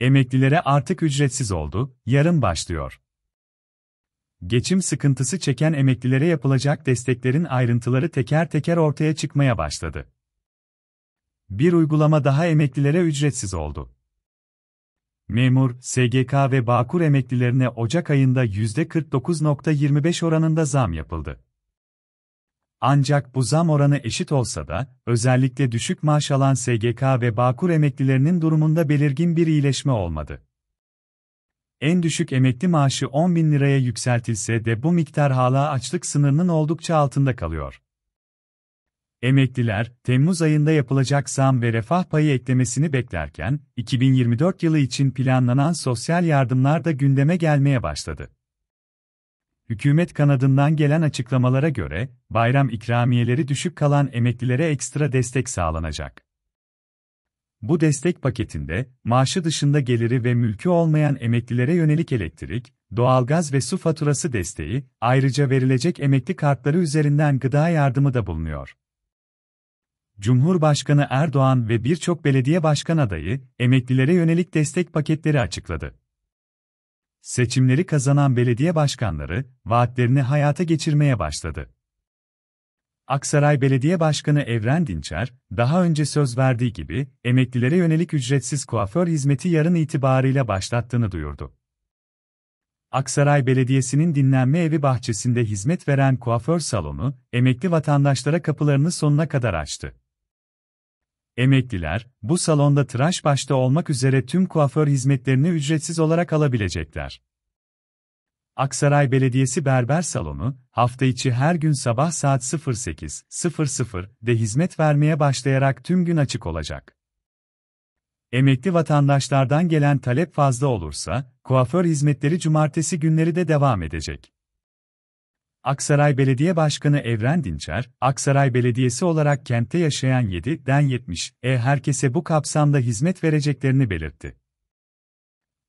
Emeklilere artık ücretsiz oldu, yarın başlıyor. Geçim sıkıntısı çeken emeklilere yapılacak desteklerin ayrıntıları teker teker ortaya çıkmaya başladı. Bir uygulama daha emeklilere ücretsiz oldu. Memur, SGK ve Bağkur emeklilerine Ocak ayında %49.25 oranında zam yapıldı. Ancak bu zam oranı eşit olsa da, özellikle düşük maaş alan SGK ve Bağkur emeklilerinin durumunda belirgin bir iyileşme olmadı. En düşük emekli maaşı 10 bin liraya yükseltilse de bu miktar hala açlık sınırının oldukça altında kalıyor. Emekliler, Temmuz ayında yapılacak zam ve refah payı eklemesini beklerken, 2024 yılı için planlanan sosyal yardımlar da gündeme gelmeye başladı. Hükümet kanadından gelen açıklamalara göre, bayram ikramiyeleri düşük kalan emeklilere ekstra destek sağlanacak. Bu destek paketinde, maaşı dışında geliri ve mülkü olmayan emeklilere yönelik elektrik, doğalgaz ve su faturası desteği, ayrıca verilecek emekli kartları üzerinden gıda yardımı da bulunuyor. Cumhurbaşkanı Erdoğan ve birçok belediye başkan adayı, emeklilere yönelik destek paketleri açıkladı. Seçimleri kazanan belediye başkanları vaatlerini hayata geçirmeye başladı. Aksaray Belediye Başkanı Evren Dinçer, daha önce söz verdiği gibi emeklilere yönelik ücretsiz kuaför hizmeti yarın itibarıyla başlattığını duyurdu. Aksaray Belediyesi'nin dinlenme evi bahçesinde hizmet veren kuaför salonu, emekli vatandaşlara kapılarını sonuna kadar açtı. Emekliler, bu salonda tıraş başta olmak üzere tüm kuaför hizmetlerini ücretsiz olarak alabilecekler. Aksaray Belediyesi Berber Salonu, hafta içi her gün sabah saat 08.00'de hizmet vermeye başlayarak tüm gün açık olacak. Emekli vatandaşlardan gelen talep fazla olursa, kuaför hizmetleri cumartesi günleri de devam edecek. Aksaray Belediye Başkanı Evren Dinçer, Aksaray Belediyesi olarak kentte yaşayan 7'den 70 e herkese bu kapsamda hizmet vereceklerini belirtti.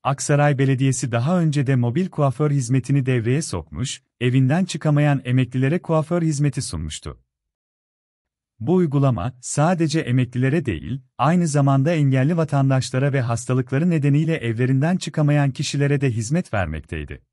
Aksaray Belediyesi daha önce de mobil kuaför hizmetini devreye sokmuş, evinden çıkamayan emeklilere kuaför hizmeti sunmuştu. Bu uygulama sadece emeklilere değil, aynı zamanda engelli vatandaşlara ve hastalıkları nedeniyle evlerinden çıkamayan kişilere de hizmet vermekteydi.